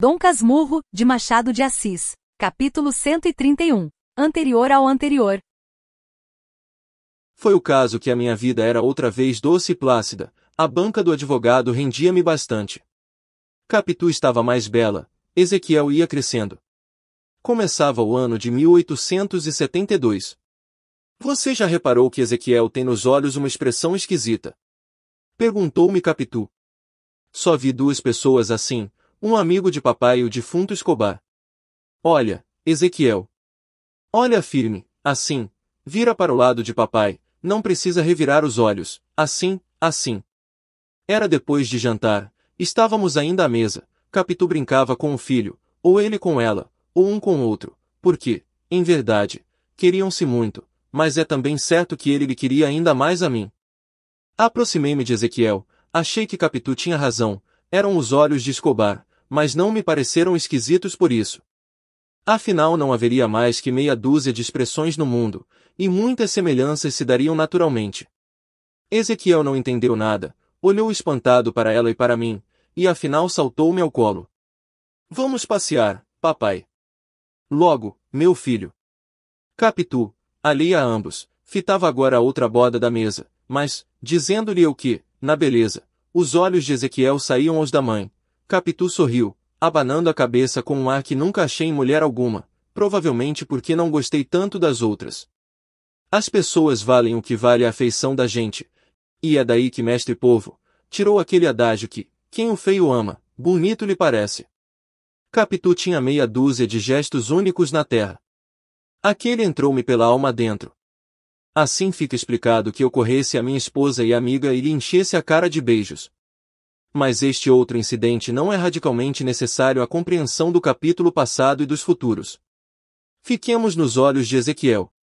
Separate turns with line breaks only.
Dom Casmurro, de Machado de Assis. Capítulo 131. Anterior ao anterior. Foi o caso que a minha vida era outra vez doce e plácida. A banca do advogado rendia-me bastante. Capitu estava mais bela, Ezequiel ia crescendo. Começava o ano de 1872. Você já reparou que Ezequiel tem nos olhos uma expressão esquisita? Perguntou-me Capitu. Só vi duas pessoas assim, um amigo de papai e o defunto Escobar. Olha, Ezequiel. Olha firme, assim, vira para o lado de papai, não precisa revirar os olhos, assim, assim. Era depois de jantar, estávamos ainda à mesa, Capitu brincava com o filho, ou ele com ela, ou um com outro, porque, em verdade, queriam-se muito, mas é também certo que ele lhe queria ainda mais a mim. Aproximei-me de Ezequiel, achei que Capitu tinha razão, eram os olhos de Escobar, mas não me pareceram esquisitos por isso. Afinal não haveria mais que meia dúzia de expressões no mundo, e muitas semelhanças se dariam naturalmente. Ezequiel não entendeu nada, olhou espantado para ela e para mim, e afinal saltou-me ao colo. Vamos passear, papai. Logo, meu filho. Capitu, ali a ambos, fitava agora a outra borda da mesa, mas, dizendo-lhe eu que, na beleza, os olhos de Ezequiel saíam aos da mãe, Capitu sorriu, abanando a cabeça com um ar que nunca achei em mulher alguma, provavelmente porque não gostei tanto das outras. As pessoas valem o que vale a afeição da gente. E é daí que mestre povo tirou aquele adágio que, quem o feio ama, bonito lhe parece. Capitu tinha meia dúzia de gestos únicos na terra. Aquele entrou-me pela alma dentro. Assim fica explicado que eu corresse a minha esposa e amiga e lhe enchesse a cara de beijos, mas este outro incidente não é radicalmente necessário à compreensão do capítulo passado e dos futuros. Fiquemos nos olhos de Ezequiel,